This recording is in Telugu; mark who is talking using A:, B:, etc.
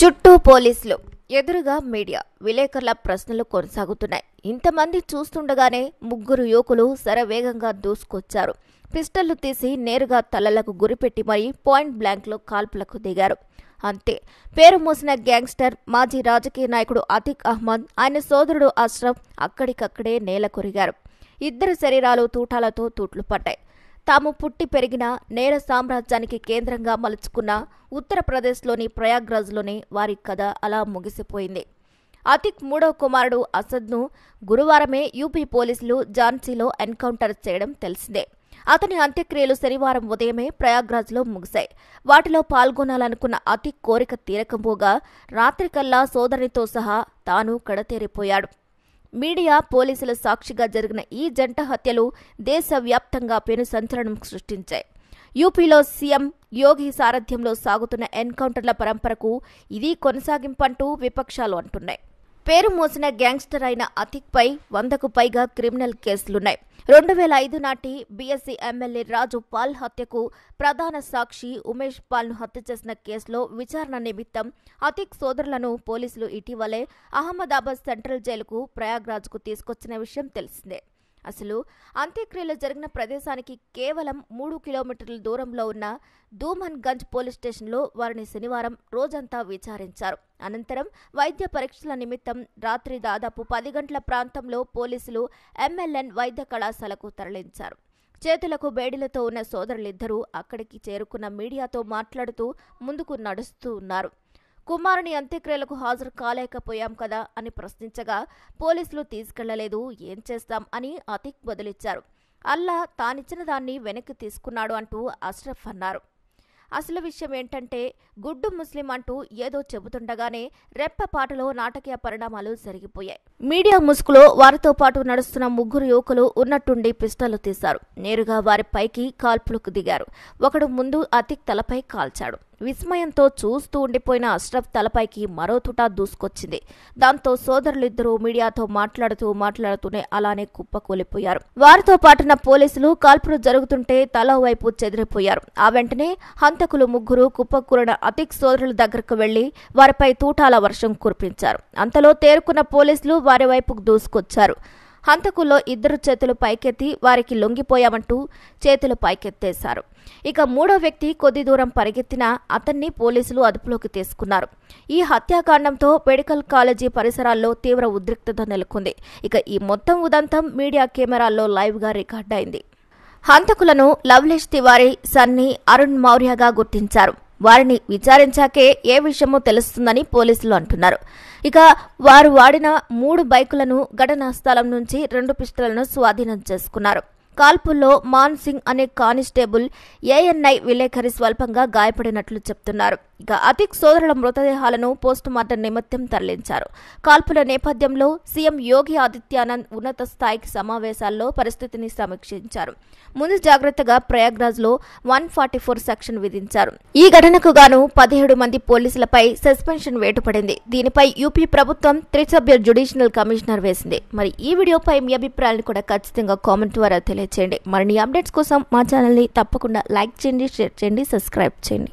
A: చుట్టూ పోలీసులు ఎదురుగా మీడియా విలేకరుల ప్రశ్నలు కొనసాగుతున్నాయి ఇంతమంది చూస్తుండగానే ముగ్గురు యువకులు శరవేగంగా దూసుకొచ్చారు పిస్టళ్లు తీసి నేరుగా తలలకు గురిపెట్టి మరీ పాయింట్ బ్లాంక్లో కాల్పులకు దిగారు అంతే పేరు మూసిన గ్యాంగ్స్టర్ మాజీ రాజకీయ నాయకుడు అతిక్ అహ్మద్ ఆయన సోదరుడు అష్రఫ్ అక్కడికక్కడే నేల కొరిగారు ఇద్దరు శరీరాలు తూటాలతో తూట్లు పడ్డాయి తాము పుట్టి పెరిగిన నేర సామ్రాజ్యానికి కేంద్రంగా మలుచుకున్న ఉత్తరప్రదేశ్లోని ప్రయాగ్రాజ్లోని వారి కథ అలా ముగిసిపోయింది అతిక్ మూడో కుమారుడు అసద్ను గురువారమే యూపీ పోలీసులు ఝాన్సీలో ఎన్కౌంటర్ చేయడం తెలిసిందే అతని అంత్యక్రియలు శనివారం ఉదయమే ప్రయాగ్రాజ్లో ముగిశాయి వాటిలో పాల్గొనాలనుకున్న అతి కోరిక తీరకపోగా రాత్రికల్లా సోదరితో సహా తాను కడతేరిపోయాడు మీడియా పోలీసుల సాక్షిగా జరిగిన ఈ జంట హత్యలు దేశవ్యాప్తంగా పెను సంచలనం సృష్టించాయి యూపీలో సీఎం యోగి సారథ్యంలో సాగుతున్న ఎన్కౌంటర్ల పరంపరకు ఇది కొనసాగింపంటూ విపక్షాలు అంటున్నాయి పేరు మోసిన గ్యాంగ్స్టర్ అయిన అతిక్పై వందకు పైగా క్రిమినల్ కేసులున్నాయి రెండు వేల ఐదు నాటి బీఎస్సీ ఎమ్మెల్యే రాజు పాల్ హత్యకు ప్రధాన సాక్షి ఉమేష్ పాల్ను హత్య చేసిన కేసులో విచారణ నిమిత్తం అతిక్ సోదరులను పోలీసులు ఇటీవలే అహ్మదాబాద్ సెంట్రల్ జైలుకు ప్రయాగ్రాజ్కు తీసుకొచ్చిన విషయం తెలిసిందే అసలు అంత్యక్రియలు జరిగిన ప్రదేశానికి కేవలం మూడు కిలోమీటర్ల దూరంలో ఉన్న దూమన్ గంజ్ పోలీస్ స్టేషన్లో వారిని శనివారం రోజంతా విచారించారు అనంతరం వైద్య పరీక్షల నిమిత్తం రాత్రి దాదాపు పది గంటల ప్రాంతంలో పోలీసులు ఎంఎల్ఎన్ వైద్య కళాశాలకు తరలించారు చేతులకు బేడీలతో ఉన్న సోదరులిద్దరూ అక్కడికి చేరుకున్న మీడియాతో మాట్లాడుతూ ముందుకు నడుస్తూ ఉన్నారు కుమారుని అంత్యక్రియలకు హాజరు కాలేకపోయాం కదా అని ప్రశ్నించగా పోలీసులు తీసుకెళ్లలేదు ఏం చేస్తాం అని అతిక్ బదులిచ్చారు అల్లా తానిచ్చిన దాన్ని వెనక్కి తీసుకున్నాడు అంటూ అష్రఫ్ అన్నారు అసలు విషయం ఏంటంటే గుడ్డు ముస్లిం అంటూ ఏదో చెబుతుండగానే రెప్ప పాటలో నాటకీయ పరిణామాలు జరిగిపోయాయి మీడియా ముసుగులో వారితో పాటు నడుస్తున్న ముగ్గురు యువకులు ఉన్నట్టుండి పిస్టలు తీశారు నేరుగా వారి పైకి కాల్పులకు దిగారు ఒకడు ముందు అతిక్ తలపై కాల్చాడు విస్మయంతో చూస్తూ ఉండిపోయిన అష్రఫ్ తలపైకి మరో తుటా దూసుకొచ్చింది దాంతో సోదరులిద్దరూ మీడియాతో మాట్లాడుతూ మాట్లాడుతూనే అలానే కుప్పకూలిపోయారు వారితో పాటున పోలీసులు కాల్పులు జరుగుతుంటే తల వైపు చెదిరిపోయారు ఆ వెంటనే హంతకులు ముగ్గురు కుప్పకూలిన అతిక్ సోదరుల దగ్గరకు వెళ్లి వారిపై తూటాల వర్షం కురిపించారు అంతలో తేరుకున్న పోలీసులు వారి వైపుకు దూసుకొచ్చారు హంతకుల్లో ఇద్దరు చేతులు పైకెత్తి వారికి లొంగిపోయామంటూ చేతులు పైకెత్తేశారు ఇక మూడో వ్యక్తి కొద్ది దూరం పరిగెత్తినా అతన్ని పోలీసులు అదుపులోకి తీసుకున్నారు ఈ హత్యాకాండంతో మెడికల్ కాలేజీ పరిసరాల్లో తీవ్ర ఉద్రిక్తత నెలకొంది ఇక ఈ మొత్తం ఉదంతం మీడియా కెమెరాల్లో లైవ్గా అయింది హంతకులను లవ్లేష్ తివారీ సన్నీ అరుణ్ మౌర్యగా గుర్తించారు వారిని విచారించాకే ఏ విషయమో తెలుస్తుందని పోలీసులు అంటున్నారు ఇక వారు వాడిన మూడు బైకులను ఘటనా స్థలం నుంచి రెండు పిస్టళ్లను స్వాధీనం చేసుకున్నారు కాల్పుల్లో మాన్ సింగ్ అనే కానిస్టేబుల్ ఏఎన్ఐ విలేకరి స్వల్పంగా గాయపడినట్లు చెప్తున్నారు ఇక అతిక్ సోదరుల మృతదేహాలను పోస్టు మార్టం నిమిత్తం తరలించారు కాల్పుల నేపథ్యంలో సీఎం యోగి ఆదిత్యానంద్ ఉన్నత స్థాయికి సమావేశాల్లో పరిస్థితిని సమీక్షించారు ముందు జాగ్రత్తగా ప్రయాగ్రాజ్ లో వన్ ఫార్టీ ఫోర్ సెక్షన్ విధించారు ఈ ఘటనకు గాను పదిహేడు మంది పోలీసులపై సస్పెన్షన్ వేటుపడింది దీనిపై యూపీ ప్రభుత్వం త్రిసభ్య జ్యుడిషియల్ కమిషనర్ వేసింది మరి ఈ వీడియోపై మీ అభిప్రాయాన్ని కూడా ఖచ్చితంగా కామెంట్ ద్వారా తెలియజేయండి చేయండి మరిన్ని అప్డేట్స్ కోసం మా ఛానల్ని తప్పకుండా లైక్ చేయండి షేర్ చేయండి సబ్స్క్రైబ్ చేయండి